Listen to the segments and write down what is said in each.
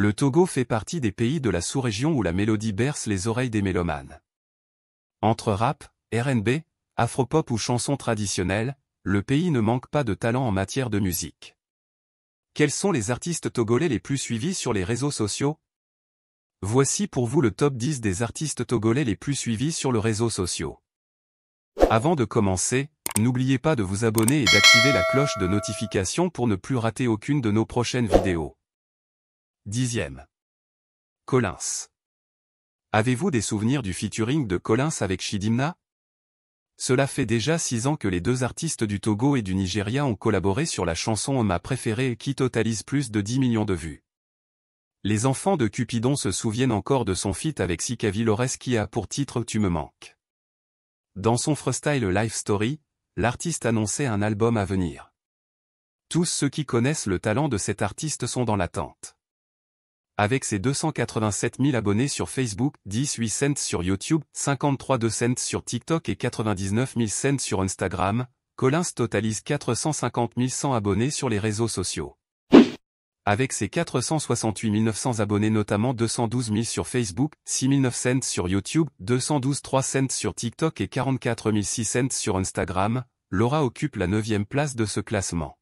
Le Togo fait partie des pays de la sous-région où la mélodie berce les oreilles des mélomanes. Entre rap, R&B, afropop ou chansons traditionnelles, le pays ne manque pas de talent en matière de musique. Quels sont les artistes togolais les plus suivis sur les réseaux sociaux Voici pour vous le top 10 des artistes togolais les plus suivis sur le réseau sociaux. Avant de commencer, n'oubliez pas de vous abonner et d'activer la cloche de notification pour ne plus rater aucune de nos prochaines vidéos. Dixième. Collins. Avez-vous des souvenirs du featuring de Collins avec Shidimna Cela fait déjà six ans que les deux artistes du Togo et du Nigeria ont collaboré sur la chanson Ma préférée qui totalise plus de 10 millions de vues. Les enfants de Cupidon se souviennent encore de son feat avec Sikavi Lores qui a pour titre Tu me manques. Dans son freestyle Life Story, l'artiste annonçait un album à venir. Tous ceux qui connaissent le talent de cet artiste sont dans l'attente avec ses 287 000 abonnés sur Facebook, 18 cents sur YouTube, 53 2 cents sur TikTok et 99 000 cents sur Instagram, Collins totalise 450 100 abonnés sur les réseaux sociaux. Avec ses 468 900 abonnés notamment 212 000 sur Facebook, 6 9 cents sur YouTube, 212 3 cents sur TikTok et 44 6 cents sur Instagram, Laura occupe la 9 place de ce classement.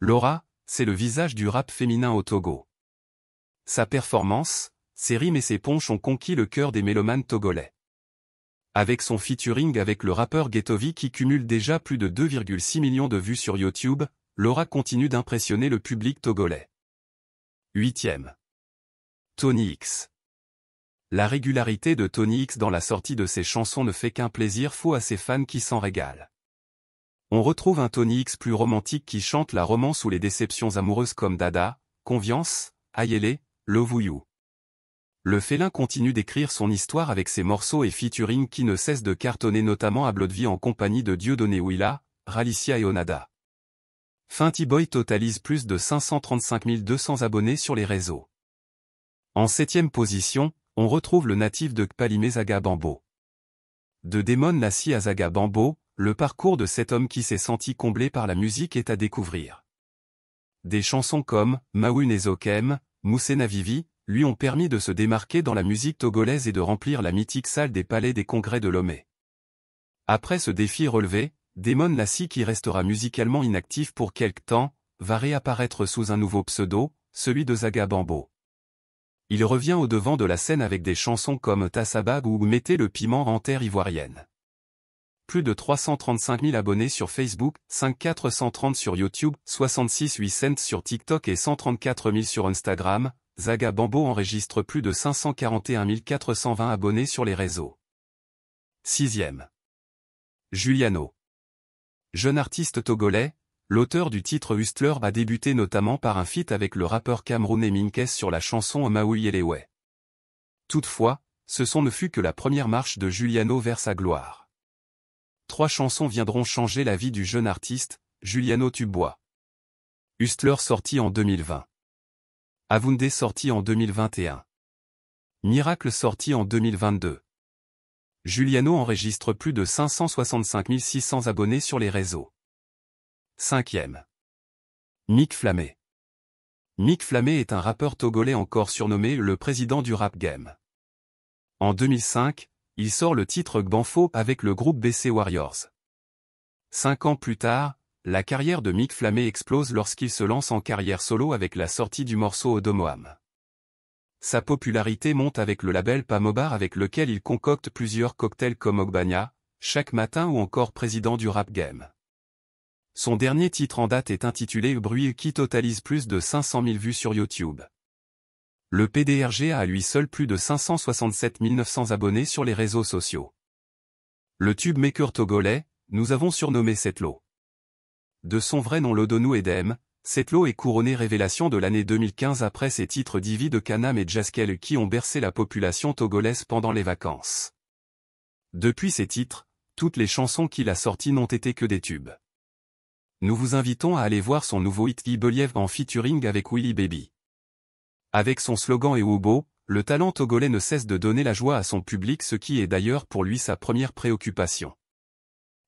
Laura, c'est le visage du rap féminin au Togo. Sa performance, ses rimes et ses ponches ont conquis le cœur des mélomanes togolais. Avec son featuring avec le rappeur Getovi qui cumule déjà plus de 2,6 millions de vues sur YouTube, Laura continue d'impressionner le public togolais. 8 Tony X La régularité de Tony X dans la sortie de ses chansons ne fait qu'un plaisir fou à ses fans qui s'en régalent. On retrouve un Tony X plus romantique qui chante la romance ou les déceptions amoureuses comme Dada, Conviance, Ayele, le Le félin continue d'écrire son histoire avec ses morceaux et featuring qui ne cessent de cartonner notamment à Blodvie en compagnie de Dieudonné Willa, Ralicia et Onada. Fenty Boy totalise plus de 535 200 abonnés sur les réseaux. En septième position, on retrouve le natif de Kpalime Zagabambo. De Démon Nassi à Zagabambo, le parcours de cet homme qui s'est senti comblé par la musique est à découvrir. Des chansons comme Mawun Moussé Navivi, lui ont permis de se démarquer dans la musique togolaise et de remplir la mythique salle des palais des congrès de Lomé. Après ce défi relevé, Démon Lassie qui restera musicalement inactif pour quelque temps, va réapparaître sous un nouveau pseudo, celui de Zagabambo. Il revient au devant de la scène avec des chansons comme Tassabag ou Mettez le piment en terre ivoirienne plus de 335 000 abonnés sur Facebook, 430 sur YouTube, 66 cents sur TikTok et 134 000 sur Instagram, Zaga Bambo enregistre plus de 541 420 abonnés sur les réseaux. 6 Juliano. Jeune artiste togolais, l'auteur du titre Hustler a débuté notamment par un feat avec le rappeur camerounais Minkes sur la chanson Omaoui Elewe. Toutefois, ce son ne fut que la première marche de Juliano vers sa gloire trois chansons viendront changer la vie du jeune artiste, Juliano Tubois. Hustler sorti en 2020. Avundé sorti en 2021. Miracle sorti en 2022. Juliano enregistre plus de 565 600 abonnés sur les réseaux. Cinquième. Nick Flamé. Mick Flamé est un rappeur togolais encore surnommé le président du rap game. En 2005, il sort le titre Gbanfo avec le groupe BC Warriors. Cinq ans plus tard, la carrière de Mick Flamé explose lorsqu'il se lance en carrière solo avec la sortie du morceau Odomoam. Sa popularité monte avec le label Pamobar avec lequel il concocte plusieurs cocktails comme Ogbania, Chaque Matin ou encore Président du Rap Game. Son dernier titre en date est intitulé Bruit qui totalise plus de 500 000 vues sur YouTube. Le PDRG a à lui seul plus de 567 900 abonnés sur les réseaux sociaux. Le tube maker togolais, nous avons surnommé Setlo. De son vrai nom Lodonou Edem, Setlo est couronné révélation de l'année 2015 après ses titres Divi de Kanam et Jaskel qui ont bercé la population togolaise pendant les vacances. Depuis ces titres, toutes les chansons qu'il a sorties n'ont été que des tubes. Nous vous invitons à aller voir son nouveau hit Believe en featuring avec Willy Baby. Avec son slogan et wobo, le talent togolais ne cesse de donner la joie à son public ce qui est d'ailleurs pour lui sa première préoccupation.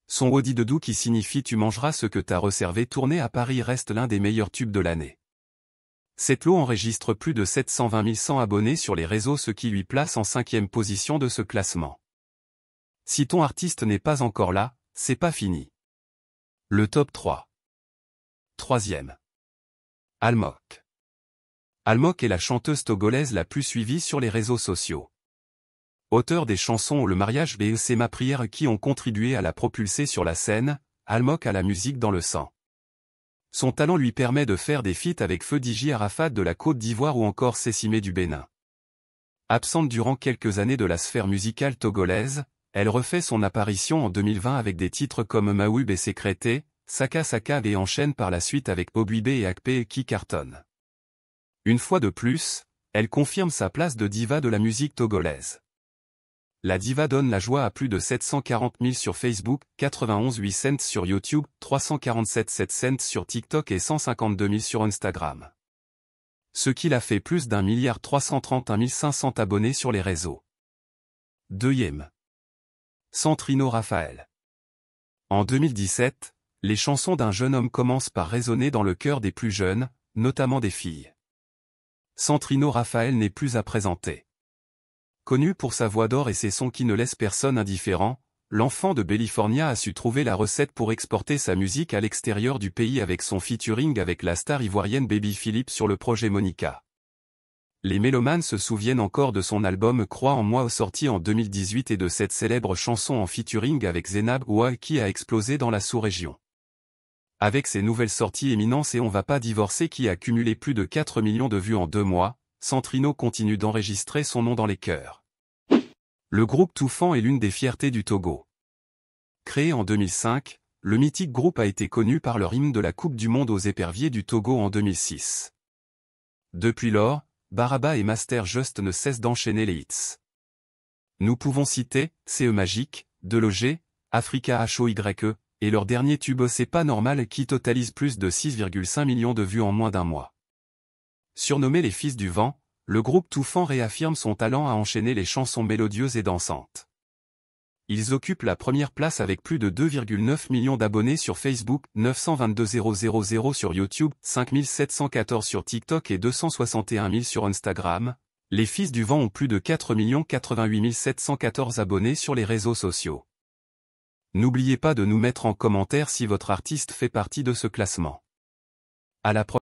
Son de doux » qui signifie Tu mangeras ce que t'as reservé tourné à Paris reste l'un des meilleurs tubes de l'année. Cette lot enregistre plus de 720 100 abonnés sur les réseaux ce qui lui place en cinquième position de ce classement. Si ton artiste n'est pas encore là, c'est pas fini. Le top 3. Troisième. Almoc. Almok est la chanteuse togolaise la plus suivie sur les réseaux sociaux. Auteur des chansons Le mariage et C'est ma prière qui ont contribué à la propulser sur la scène, Almok a la musique dans le sang. Son talent lui permet de faire des feats avec Feu Diji Arafat de la Côte d'Ivoire ou encore Sessimé du Bénin. Absente durant quelques années de la sphère musicale togolaise, elle refait son apparition en 2020 avec des titres comme Maoub et Sécrété, Saka Saka et enchaîne par la suite avec B et Akpé qui cartonne. Une fois de plus, elle confirme sa place de diva de la musique togolaise. La diva donne la joie à plus de 740 000 sur Facebook, 91 8 cents sur YouTube, 347 7 cents sur TikTok et 152 000 sur Instagram. Ce qui la fait plus d'un milliard 331 500 abonnés sur les réseaux. Deuxième. Centrino Raphaël. En 2017, les chansons d'un jeune homme commencent par résonner dans le cœur des plus jeunes, notamment des filles. Centrino Raphaël n'est plus à présenter. Connu pour sa voix d'or et ses sons qui ne laissent personne indifférent, l'enfant de Bellifornia a su trouver la recette pour exporter sa musique à l'extérieur du pays avec son featuring avec la star ivoirienne Baby Philippe sur le projet Monica. Les mélomanes se souviennent encore de son album Croix en moi sorti en 2018 et de cette célèbre chanson en featuring avec Zenab Oua qui a explosé dans la sous-région. Avec ses nouvelles sorties éminentes et On va pas divorcer qui a cumulé plus de 4 millions de vues en deux mois, Santrino continue d'enregistrer son nom dans les cœurs. Le groupe touffant est l'une des fiertés du Togo. Créé en 2005, le mythique groupe a été connu par le hymne de la Coupe du Monde aux éperviers du Togo en 2006. Depuis lors, Baraba et Master Just ne cessent d'enchaîner les hits. Nous pouvons citer, CE Magique, Delogé, Africa HOYE, et leur dernier tube C'est pas normal qui totalise plus de 6,5 millions de vues en moins d'un mois. Surnommé les Fils du Vent, le groupe Touffant réaffirme son talent à enchaîner les chansons mélodieuses et dansantes. Ils occupent la première place avec plus de 2,9 millions d'abonnés sur Facebook, 922 000 sur YouTube, 5714 sur TikTok et 261 000 sur Instagram, les Fils du Vent ont plus de 4 88 714 abonnés sur les réseaux sociaux. N'oubliez pas de nous mettre en commentaire si votre artiste fait partie de ce classement. À la